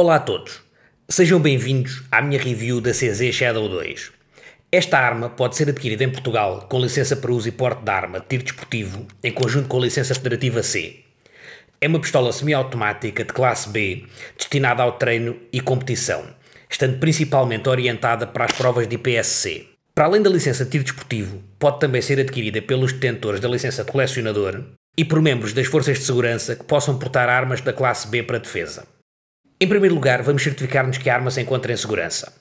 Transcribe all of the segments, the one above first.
Olá a todos, sejam bem-vindos à minha review da CZ Shadow 2. Esta arma pode ser adquirida em Portugal com licença para uso e porte de arma de tiro desportivo em conjunto com a licença federativa C. É uma pistola semiautomática de classe B destinada ao treino e competição, estando principalmente orientada para as provas de IPSC. Para além da licença de tiro desportivo, pode também ser adquirida pelos detentores da licença de colecionador e por membros das forças de segurança que possam portar armas da classe B para defesa. Em primeiro lugar, vamos certificar-nos que a arma se encontra em segurança.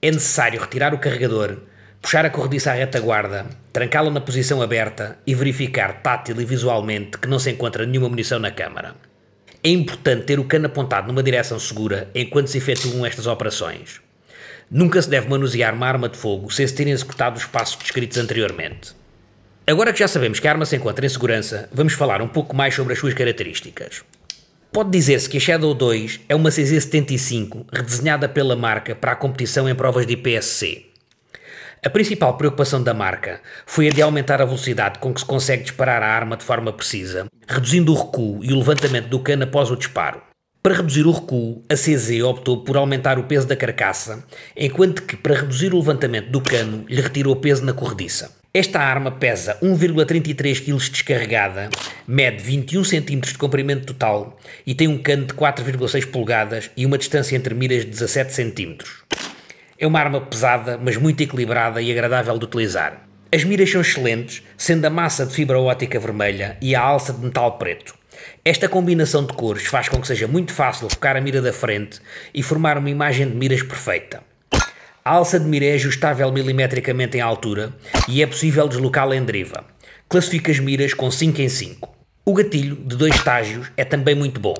É necessário retirar o carregador, puxar a corrediça à retaguarda, trancá-la na posição aberta e verificar tátil e visualmente que não se encontra nenhuma munição na câmara. É importante ter o cano apontado numa direção segura enquanto se efetuam estas operações. Nunca se deve manusear uma arma de fogo sem se terem executado os passos descritos anteriormente. Agora que já sabemos que a arma se encontra em segurança, vamos falar um pouco mais sobre as suas características. Pode dizer-se que a Shadow 2 é uma CZ75 redesenhada pela marca para a competição em provas de IPSC. A principal preocupação da marca foi a de aumentar a velocidade com que se consegue disparar a arma de forma precisa, reduzindo o recuo e o levantamento do cano após o disparo. Para reduzir o recuo, a CZ optou por aumentar o peso da carcaça, enquanto que para reduzir o levantamento do cano lhe retirou peso na corrediça. Esta arma pesa 1,33 kg descarregada, mede 21 cm de comprimento total e tem um cano de 4,6 polegadas e uma distância entre miras de 17 cm. É uma arma pesada, mas muito equilibrada e agradável de utilizar. As miras são excelentes, sendo a massa de fibra ótica vermelha e a alça de metal preto. Esta combinação de cores faz com que seja muito fácil focar a mira da frente e formar uma imagem de miras perfeita. A alça de mira é ajustável milimetricamente em altura e é possível deslocá-la em deriva. Classifica as miras com 5 em 5. O gatilho, de dois estágios, é também muito bom.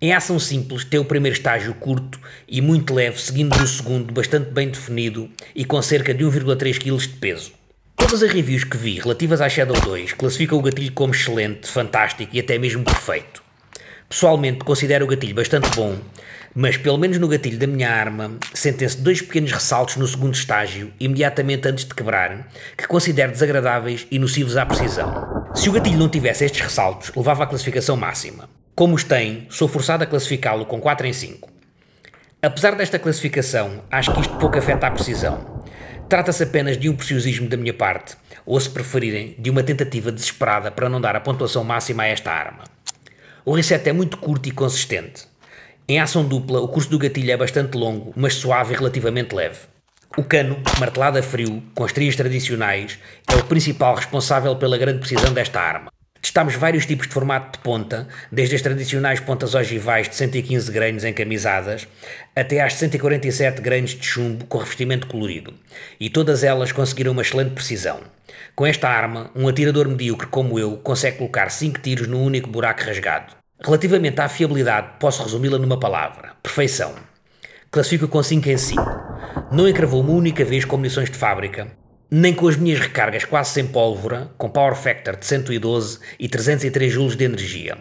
Em ação simples, tem o primeiro estágio curto e muito leve, seguindo do segundo, bastante bem definido e com cerca de 1,3 kg de peso. Todas as reviews que vi relativas à Shadow 2 classificam o gatilho como excelente, fantástico e até mesmo perfeito. Pessoalmente, considero o gatilho bastante bom, mas pelo menos no gatilho da minha arma sentem-se dois pequenos ressaltos no segundo estágio, imediatamente antes de quebrar, que considero desagradáveis e nocivos à precisão. Se o gatilho não tivesse estes ressaltos, levava à classificação máxima. Como os tem, sou forçado a classificá-lo com 4 em 5. Apesar desta classificação, acho que isto pouco afeta a precisão. Trata-se apenas de um preciosismo da minha parte, ou se preferirem, de uma tentativa desesperada para não dar a pontuação máxima a esta arma. O reset é muito curto e consistente. Em ação dupla, o curso do gatilho é bastante longo, mas suave e relativamente leve. O cano, martelado a frio, com as trias tradicionais, é o principal responsável pela grande precisão desta arma. Testamos vários tipos de formato de ponta, desde as tradicionais pontas ogivais de 115 grains encamisadas, até às 147 grains de chumbo com revestimento colorido, e todas elas conseguiram uma excelente precisão. Com esta arma, um atirador medíocre como eu consegue colocar 5 tiros num único buraco rasgado. Relativamente à fiabilidade, posso resumi-la numa palavra: perfeição. Classifico com 5 em 5. Não encravou uma única vez com munições de fábrica, nem com as minhas recargas quase sem pólvora, com power factor de 112 e 303 joules de energia.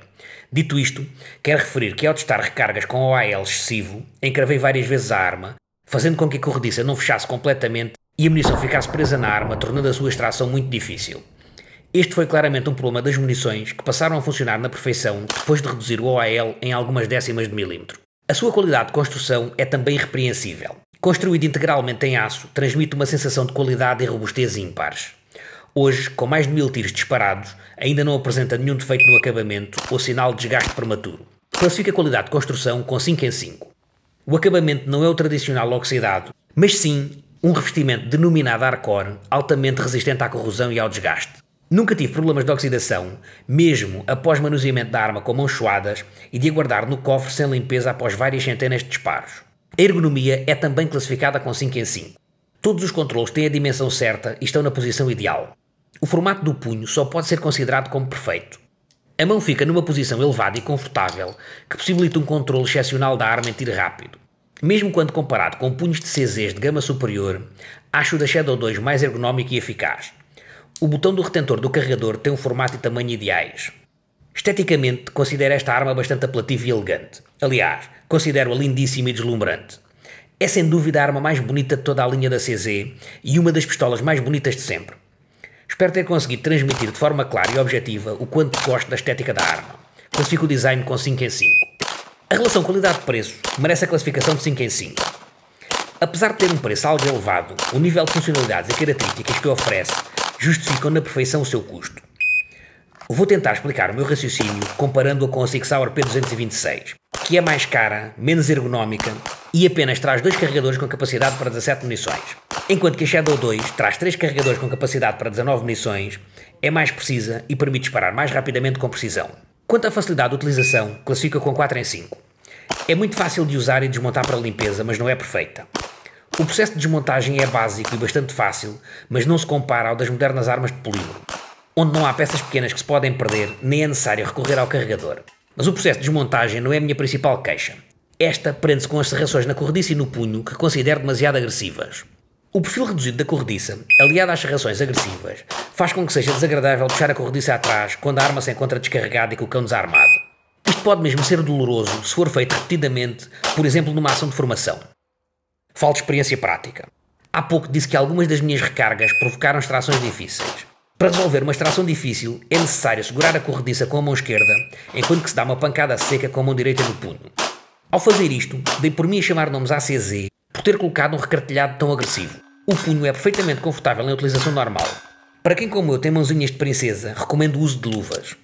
Dito isto, quero referir que ao testar recargas com OAL excessivo, encravei várias vezes a arma, fazendo com que a corrediça não fechasse completamente e a munição ficasse presa na arma, tornando a sua extração muito difícil. Este foi claramente um problema das munições que passaram a funcionar na perfeição depois de reduzir o OAL em algumas décimas de milímetro. A sua qualidade de construção é também repreensível. Construído integralmente em aço, transmite uma sensação de qualidade e robustez ímpares. Hoje, com mais de mil tiros disparados, ainda não apresenta nenhum defeito no acabamento ou sinal de desgaste prematuro. Classifica a qualidade de construção com 5 em 5. O acabamento não é o tradicional oxidado, mas sim um revestimento denominado Arcor, altamente resistente à corrosão e ao desgaste. Nunca tive problemas de oxidação, mesmo após manuseamento da arma com mãos suadas e de aguardar no cofre sem limpeza após várias centenas de disparos. A ergonomia é também classificada com 5 em 5. Todos os controles têm a dimensão certa e estão na posição ideal. O formato do punho só pode ser considerado como perfeito. A mão fica numa posição elevada e confortável, que possibilita um controle excepcional da arma em tiro rápido. Mesmo quando comparado com punhos de CZs de gama superior, acho o da Shadow 2 mais ergonómico e eficaz. O botão do retentor do carregador tem um formato e tamanho ideais. Esteticamente, considero esta arma bastante apelativa e elegante. Aliás, considero-a lindíssima e deslumbrante. É sem dúvida a arma mais bonita de toda a linha da CZ e uma das pistolas mais bonitas de sempre. Espero ter conseguido transmitir de forma clara e objetiva o quanto gosto da estética da arma. Classifico o design com 5 em 5. A relação qualidade-preço merece a classificação de 5 em 5. Apesar de ter um preço algo elevado, o nível de funcionalidades e características que oferece justificam na perfeição o seu custo. Vou tentar explicar o meu raciocínio comparando-a com a Six Hour P226, que é mais cara, menos ergonómica e apenas traz dois carregadores com capacidade para 17 munições, enquanto que a Shadow 2 traz três carregadores com capacidade para 19 munições, é mais precisa e permite disparar mais rapidamente com precisão. Quanto à facilidade de utilização, classifica com 4 em 5. É muito fácil de usar e desmontar para limpeza, mas não é perfeita. O processo de desmontagem é básico e bastante fácil, mas não se compara ao das modernas armas de polígono, onde não há peças pequenas que se podem perder, nem é necessário recorrer ao carregador. Mas o processo de desmontagem não é a minha principal queixa. Esta prende-se com as serrações na corrediça e no punho que considero demasiado agressivas. O perfil reduzido da corrediça, aliado às serrações agressivas, faz com que seja desagradável puxar a corrediça atrás quando a arma se encontra descarregada e com o cão desarmado. Isto pode mesmo ser doloroso se for feito repetidamente, por exemplo numa ação de formação. Falta experiência prática. Há pouco disse que algumas das minhas recargas provocaram extrações difíceis. Para resolver uma extração difícil, é necessário segurar a corrediça com a mão esquerda, enquanto que se dá uma pancada seca com a mão direita no punho. Ao fazer isto, dei por mim a chamar nomes à CZ por ter colocado um recartilhado tão agressivo. O punho é perfeitamente confortável em utilização normal. Para quem como eu tem mãozinhas de princesa, recomendo o uso de luvas.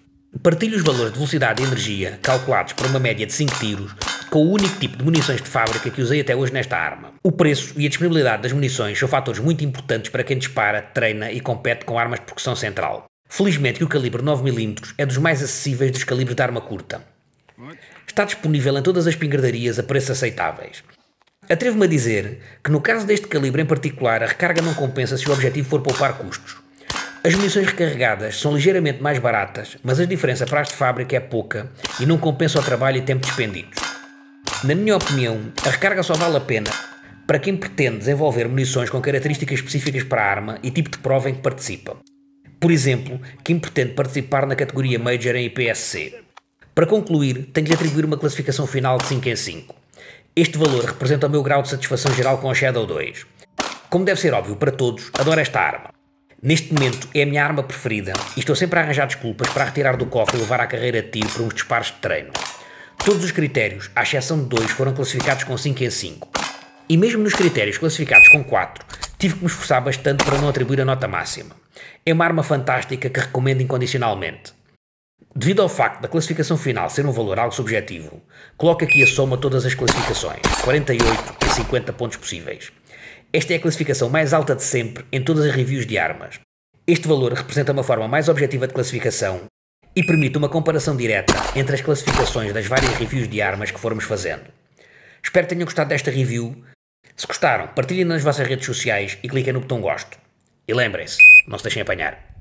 Partilho os valores de velocidade e energia, calculados por uma média de 5 tiros, com o único tipo de munições de fábrica que usei até hoje nesta arma. O preço e a disponibilidade das munições são fatores muito importantes para quem dispara, treina e compete com armas de percussão central. Felizmente que o calibre 9mm é dos mais acessíveis dos calibres de arma curta. Está disponível em todas as pingardarias a preços aceitáveis. Atrevo-me a dizer que no caso deste calibre em particular a recarga não compensa se o objetivo for poupar custos. As munições recarregadas são ligeiramente mais baratas, mas a diferença para as de fábrica é pouca e não compensa o trabalho e tempo despendidos. Na minha opinião, a recarga só vale a pena para quem pretende desenvolver munições com características específicas para a arma e tipo de prova em que participa. Por exemplo, quem pretende participar na categoria Major em IPSC. Para concluir, tenho de atribuir uma classificação final de 5 em 5. Este valor representa o meu grau de satisfação geral com a Shadow 2. Como deve ser óbvio para todos, adoro esta arma. Neste momento é a minha arma preferida e estou sempre a arranjar desculpas para a retirar do cofre e levar à carreira de tiro para uns disparos de treino. Todos os critérios, à exceção de dois, foram classificados com 5 em 5. E mesmo nos critérios classificados com 4, tive que me esforçar bastante para não atribuir a nota máxima. É uma arma fantástica que recomendo incondicionalmente. Devido ao facto da classificação final ser um valor algo subjetivo, coloco aqui a soma de todas as classificações, 48 e 50 pontos possíveis. Esta é a classificação mais alta de sempre em todas as reviews de armas. Este valor representa uma forma mais objetiva de classificação e permite uma comparação direta entre as classificações das várias reviews de armas que formos fazendo. Espero que tenham gostado desta review. Se gostaram, partilhem nas vossas redes sociais e cliquem no botão gosto. E lembrem-se, não se deixem apanhar.